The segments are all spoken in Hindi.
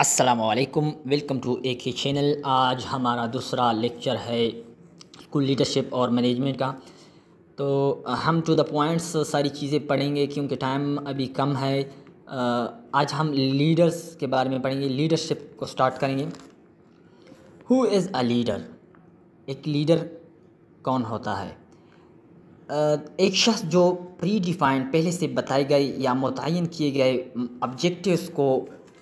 असलकम वेलकम टू ए के चैनल आज हमारा दूसरा लेक्चर है स्कूल लीडरशिप और मैनेजमेंट का तो uh, हम टू द पॉइंट्स सारी चीज़ें पढ़ेंगे क्योंकि टाइम अभी कम है uh, आज हम लीडर्स के बारे में पढ़ेंगे लीडरशिप को स्टार्ट करेंगे हु इज़ अ लीडर एक लीडर कौन होता है uh, एक शख्स जो प्री डिफाइंड पहले से बताए गए या मुतन किए गए ऑब्जेक्टिव्स को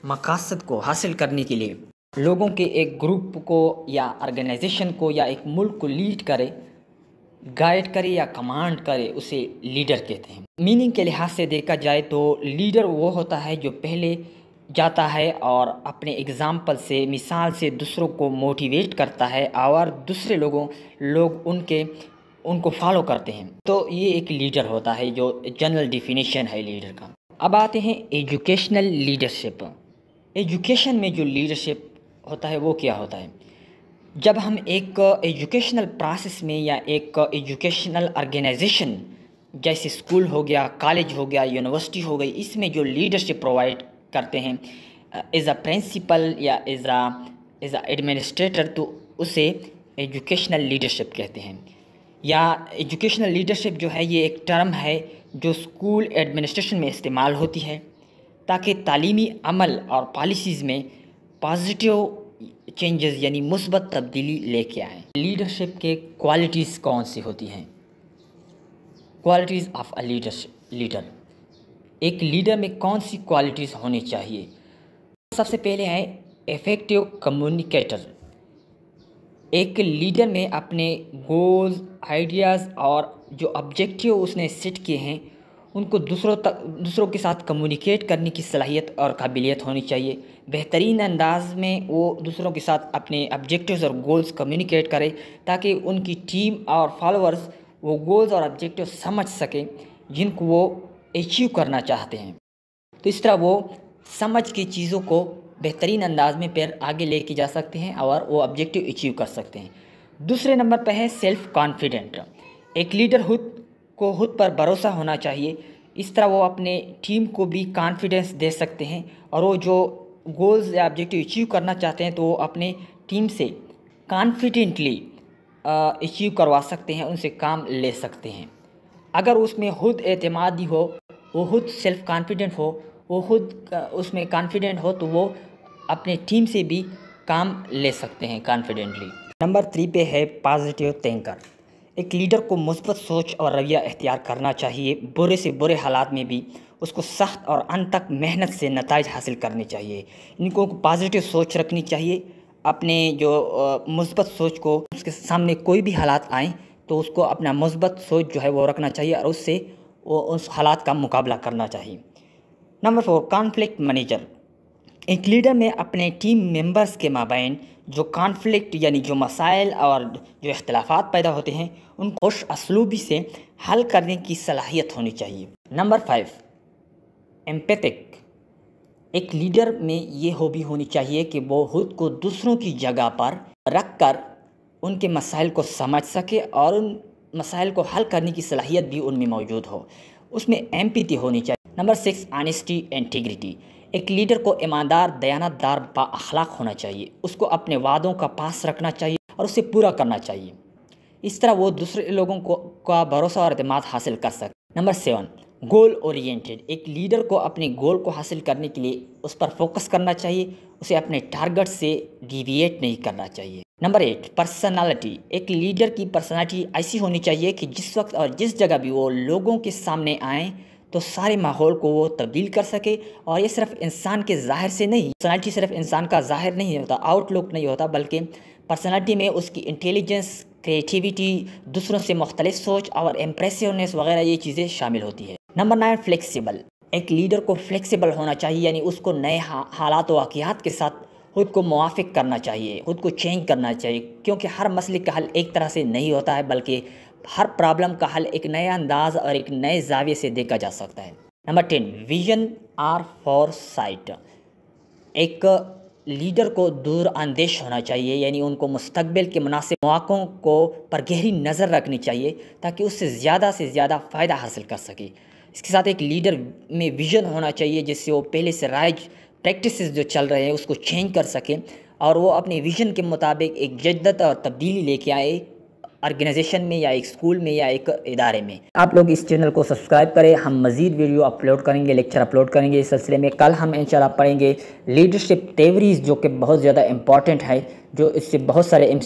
मकासद को हासिल करने के लिए लोगों के एक ग्रुप को या ऑर्गेनाइजेशन को या एक मुल्क को लीड करे गाइड करे या कमांड करे उसे लीडर कहते हैं मीनिंग के लिहाज से देखा जाए तो लीडर वो होता है जो पहले जाता है और अपने एग्ज़ाम्पल से मिसाल से दूसरों को मोटिवेट करता है और दूसरे लोगों लोग उनके उनको फॉलो करते हैं तो ये एक लीडर होता है जो जनरल डिफिनेशन है लीडर का अब आते हैं एजुकेशनल लीडरशिप एजुकेशन में जो लीडरशिप होता है वो क्या होता है जब हम एक एजुकेशनल प्रोसेस में या एक एजुकेशनल ऑर्गेनाइजेशन जैसे स्कूल हो गया कॉलेज हो गया यूनिवर्सिटी हो गई इसमें जो लीडरशिप प्रोवाइड करते हैं एज अ प्रिंसिपल या as a as a administrator तो उसे एजुकेशनल लीडरशिप कहते हैं या एजुकेशनल लीडरशिप जो है ये एक टर्म है जो स्कूल एडमिनिस्ट्रेशन में इस्तेमाल होती है ताकि तालीमी अमल और पॉलिसीज़ में पॉजिटिव चेंजेस यानी मुसबत तब्दीली लेके आएँ लीडरशिप के क्वालिटीज़ कौन सी होती हैं qualities of a leadership leader एक लीडर में कौन सी क्वालिटीज़ होनी चाहिए सबसे पहले है इफ़ेक्टिव कम्युनिकेटर एक लीडर में अपने गोल्स आइडियाज़ और जो ऑब्जेक्टिव उसने सेट किए हैं उनको दूसरों तक दूसरों के साथ कम्युनिकेट करने की सलाहियत और काबिलियत होनी चाहिए बेहतरीन अंदाज में वो दूसरों के साथ अपने ऑब्जेक्टिव्स और गोल्स कम्युनिकेट करें ताकि उनकी टीम और फॉलोअर्स वो गोल्स और ऑब्जेक्टिव समझ सकें जिनको वो अचीव करना चाहते हैं तो इस तरह वो समझ की चीज़ों को बेहतरीन अंदाज में पैर आगे लेके जा सकते हैं और वो ऑब्जेक्टिव अचीव कर सकते हैं दूसरे नंबर पर है सेल्फ कॉन्फिडेंट एक लीडर खुद को खुद पर भरोसा होना चाहिए इस तरह वो अपने टीम को भी कॉन्फिडेंस दे सकते हैं और वो जो गोल्स या ऑब्जेक्टिव अचीव करना चाहते हैं तो वो अपने टीम से कॉन्फिडेंटली अचीव करवा सकते हैं उनसे काम ले सकते हैं अगर उसमें खुद एतमादी हो वो खुद सेल्फ कॉन्फिडेंट हो वो खुद उसमें कॉन्फिडेंट हो तो वो अपने टीम से भी काम ले सकते हैं कॉन्फिडेंटली नंबर थ्री पे है पॉजिटिव थिंकर एक लीडर को मुस्बत सोच और रवैया अख्तियार करना चाहिए बुरे से बुरे हालात में भी उसको सख्त और अंत तक मेहनत से नतज हासिल करने चाहिए इनको पॉजिटिव सोच रखनी चाहिए अपने जो मुस्बत सोच को उसके सामने कोई भी हालात आए तो उसको अपना मुस्बत सोच जो है वो रखना चाहिए और उससे वो उस हालात का मुकाबला करना चाहिए नंबर फोर कॉन्फ्लिक्ट मैनेजर एक लीडर में अपने टीम मेंबर्स के माबेन जो कॉन्फ्लिक्ट यानी जो मसाइल और जो अख्तलाफात पैदा होते हैं उन खुश असलूबी से हल करने की सलाहियत होनी चाहिए नंबर फाइव एम्पेथिक एक लीडर में ये हॉबी होनी चाहिए कि वो खुद को दूसरों की जगह पर रख कर उनके मसाइल को समझ सके और उन मसाइल को हल करने की सलाहियत भी उनमें मौजूद हो उसमें एम्पीटी होनी चाहिए नंबर सिक्स आनेस्टी एंटीग्रिटी एक लीडर को ईमानदार दयानतदार बाखलाक होना चाहिए उसको अपने वादों का पास रखना चाहिए और उसे पूरा करना चाहिए इस तरह वो दूसरे लोगों को का भरोसा और अतमाद हासिल कर सके नंबर सेवन गोल ओरिएंटेड एक लीडर को अपने गोल को हासिल करने के लिए उस पर फोकस करना चाहिए उसे अपने टारगेट से डिविएट नहीं करना चाहिए नंबर एट पर्सनालिटी एक लीडर की पर्सनालिटी ऐसी होनी चाहिए कि जिस वक्त और जिस जगह भी वो लोगों के सामने आए तो सारे माहौल को वो तब्दील कर सके और ये सिर्फ इंसान के ज़ाहिर से नहीं पर्सनैलिटी सिर्फ इंसान का ज़ाहिर नहीं होता आउटलुक नहीं होता बल्कि पर्सनैलिटी में उसकी इंटेलिजेंस क्रिएटिविटी दूसरों से मुख्तलि सोच और एम्प्रेसिवनेस वगैरह ये चीज़ें शामिल होती है नंबर नाइन फ्लेक्सीबल एक लीडर को फ्लेक्सिबल होना चाहिए यानी उसको नए हालात वाकियात के साथ खुद को मुआफ़ करना चाहिए खुद को चेंज करना चाहिए क्योंकि हर मसले का हल एक तरह से नहीं होता है बल्कि हर प्रॉब्लम का हल एक नया अंदाज और एक नए जाविये से देखा जा सकता है number ten vision or foresight एक लीडर को दूर अंदेश होना चाहिए यानी उनको मुस्तबिल के मुनासिब मौक़ों को पर गहरी नज़र रखनी चाहिए ताकि उससे ज़्यादा से ज़्यादा फ़ायदा हासिल कर सके इसके साथ एक लीडर में विजन होना चाहिए जिससे वो पहले से राइज प्रैक्टिस जो चल रहे हैं उसको चेंज कर सकें और वो अपने विजन के मुताबिक एक जद्दत और तब्दीली लेके आए ऑर्गेनाइजेशन में या एक स्कूल में या एक इदारे में आप लोग इस चैनल को सब्सक्राइब करें हम मज़ीद वीडियो अपलोड करेंगे लेक्चर अपलोड करेंगे इस सिलसिले में कल हम इंशाल्लाह पढ़ेंगे लीडरशिप तेवरीज जो कि बहुत ज़्यादा इम्पॉर्टेंट है जो इससे बहुत सारे एम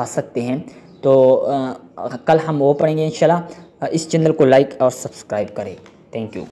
आ सकते हैं तो आ, कल हम वो पढ़ेंगे इंशाल्लाह इस चैनल को लाइक और सब्सक्राइब करें थैंक यू